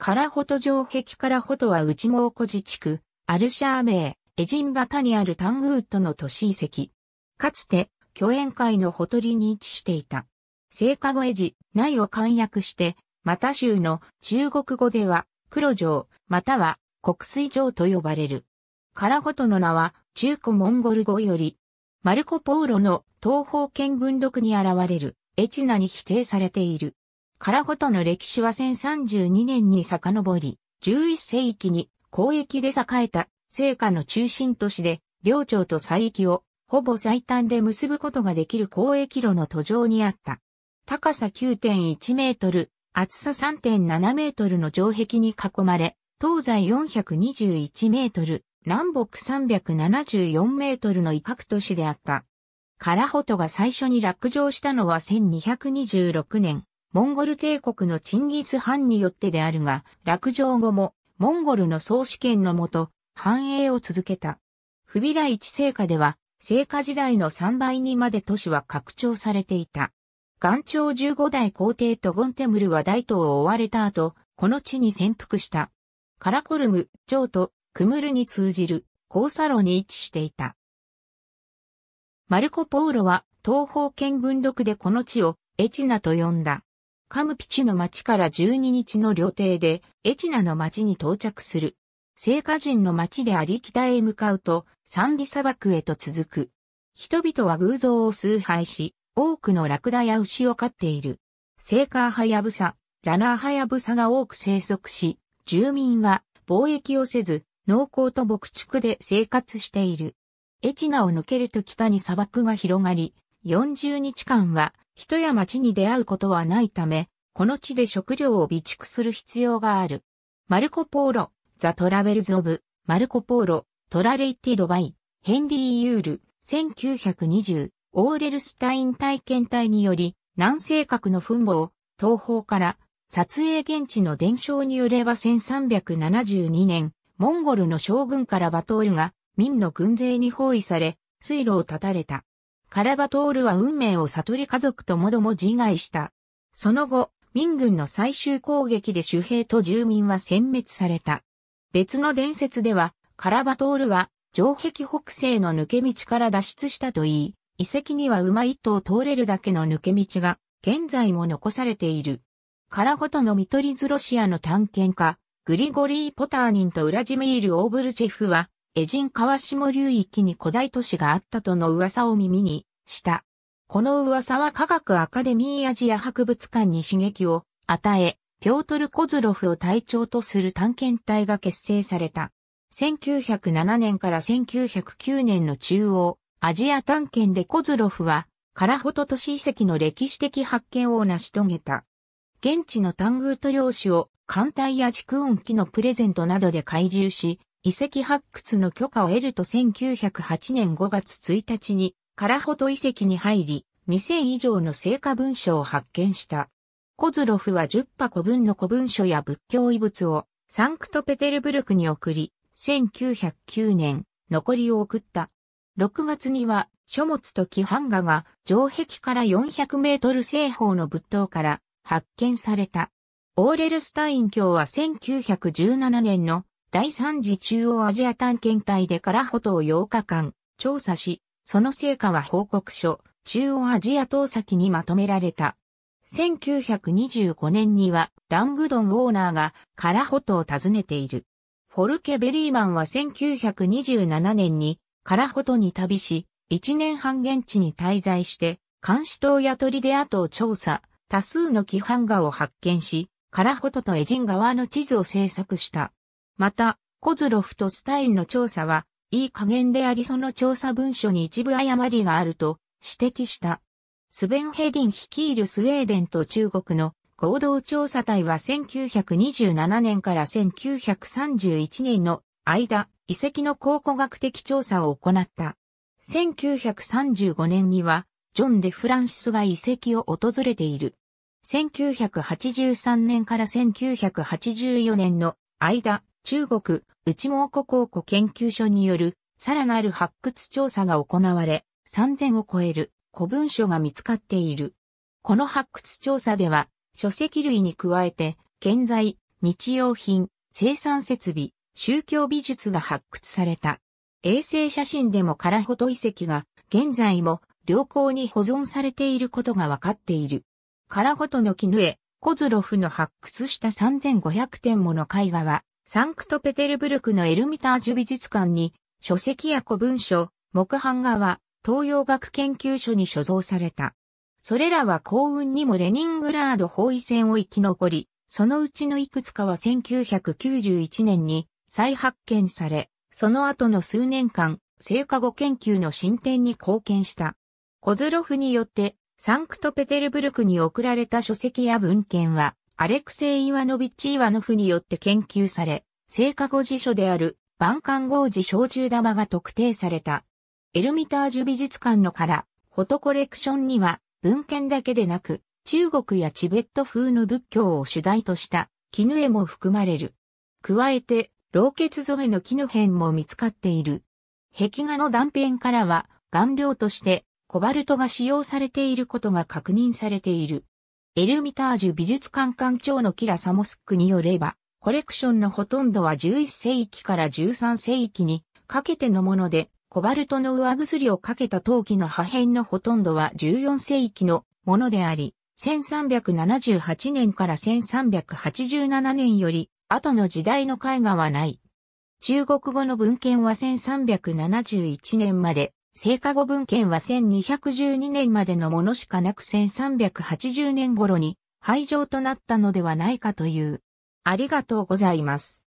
カラホト城壁カラホトは内蒙古自治区、アルシャー名、エジンバタにあるタングートの都市遺跡。かつて、巨宴会のほとりに位置していた。聖火後エジ、内を簡約して、また州の中国語では、黒城、または国水城と呼ばれる。カラホトの名は、中古モンゴル語より、マルコ・ポーロの東方見分録に現れる、エチナに否定されている。カラホトの歴史は1032年に遡り、11世紀に交易で栄えた聖火の中心都市で、領町と西域をほぼ最短で結ぶことができる交易路の途上にあった。高さ9.1メートル、厚さ3.7メートルの城壁に囲まれ、東西421メートル、南北374メートルの威嚇都市であった。カラホトが最初に落城したのは1226年、モンゴル帝国のチンギス・ハンによってであるが、落城後もモンゴルの総主権のもと、繁栄を続けた。フビライチ聖火では、聖火時代の3倍にまで都市は拡張されていた。元朝15代皇帝とゴンテムルは大東を追われた後、この地に潜伏した。カラコルム、蝶とクムルに通じる交差路に位置していた。マルコ・ポーロは東方圏軍読でこの地をエチナと呼んだ。カムピチの町から12日の料亭で、エチナの町に到着する。聖火人の町であり北へ向かうと、サンディ砂漠へと続く。人々は偶像を崇拝し、多くのラクダや牛を飼っている。聖火ハヤブサ、ラナーハヤブサが多く生息し、住民は貿易をせず、農耕と牧畜で生活している。エチナを抜けると北に砂漠が広がり、40日間は人や町に出会うことはないため、この地で食料を備蓄する必要がある。マルコ・ポーロ、ザ・トラベルズ・オブ、マルコ・ポーロ、トラレイティド・バイ、ヘンリー・ユール、1920、オーレルスタイン体験隊により、南西角の墳墓を、東方から、撮影現地の伝承によれば1372年、モンゴルの将軍からバトールが、民の軍勢に包囲され、水路を断たれた。カラバトールは運命を悟り家族ともども自害した。その後、民軍の最終攻撃で守兵と住民は殲滅された。別の伝説では、カラバトールは、城壁北西の抜け道から脱出したといい、遺跡には馬一頭通れるだけの抜け道が、現在も残されている。カラごとの見取り図ロシアの探検家、グリゴリー・ポターニンとウラジミール・オーブルチェフは、エジン川下流域に古代都市があったとの噂を耳にした。この噂は科学アカデミーアジア博物館に刺激を与え、ピョートル・コズロフを隊長とする探検隊が結成された。1907年から1909年の中央アジア探検でコズロフはカラホト都市遺跡の歴史的発見を成し遂げた。現地のタングート漁師を艦隊や蓄音機のプレゼントなどで懐柔し、遺跡発掘の許可を得ると1908年5月1日に、ホト遺跡に入り、2000以上の成果文書を発見した。コズロフは10箱分の古文書や仏教遺物をサンクトペテルブルクに送り、1909年、残りを送った。6月には書物と規範画が城壁から400メートル西方の仏塔から発見された。オーレルスタイン教は1917年の第3次中央アジア探検隊でカラホトを8日間調査し、その成果は報告書、中央アジア島先にまとめられた。1925年にはラングドン・ウォーナーがカラホトを訪ねている。フォルケ・ベリーマンは1927年にカラホトに旅し、1年半現地に滞在して、監視塔やトリデを調査、多数の規範画を発見し、カラホトとエジン川の地図を制作した。また、コズロフとスタインの調査は、いい加減でありその調査文書に一部誤りがあると指摘した。スベン・ヘディン率いるスウェーデンと中国の合同調査隊は1927年から1931年の間、遺跡の考古学的調査を行った。1935年には、ジョン・デ・フランシスが遺跡を訪れている。1983年から1984年の間、中国内蒙古考古研究所によるさらなる発掘調査が行われ、3000を超える古文書が見つかっている。この発掘調査では、書籍類に加えて、建材、日用品、生産設備、宗教美術が発掘された。衛星写真でもカラホト遺跡が現在も良好に保存されていることが分かっている。カラホトの絹絵、コズロフの発掘した3500点もの絵画はサンクトペテルブルクのエルミタージュ美術館に、書籍や古文書、木版画は、東洋学研究所に所蔵された。それらは幸運にもレニングラード包囲戦を生き残り、そのうちのいくつかは1991年に再発見され、その後の数年間、聖果後研究の進展に貢献した。コズロフによって、サンクトペテルブルクに送られた書籍や文献は、アレクセイ・イワノビッチ・イワノフによって研究され、聖火語辞書である、万貫号辞小中玉が特定された。エルミタージュ美術館のから、フォトコレクションには、文献だけでなく、中国やチベット風の仏教を主題とした、絹絵も含まれる。加えて、老血染めの絹片も見つかっている。壁画の断片からは、顔料として、コバルトが使用されていることが確認されている。エルミタージュ美術館館長のキラ・サモスックによれば、コレクションのほとんどは11世紀から13世紀にかけてのもので、コバルトの上薬をかけた陶器の破片のほとんどは14世紀のものであり、1378年から1387年より後の時代の絵画はない。中国語の文献は1371年まで成果後文献は1212年までのものしかなく1380年頃に廃城となったのではないかという。ありがとうございます。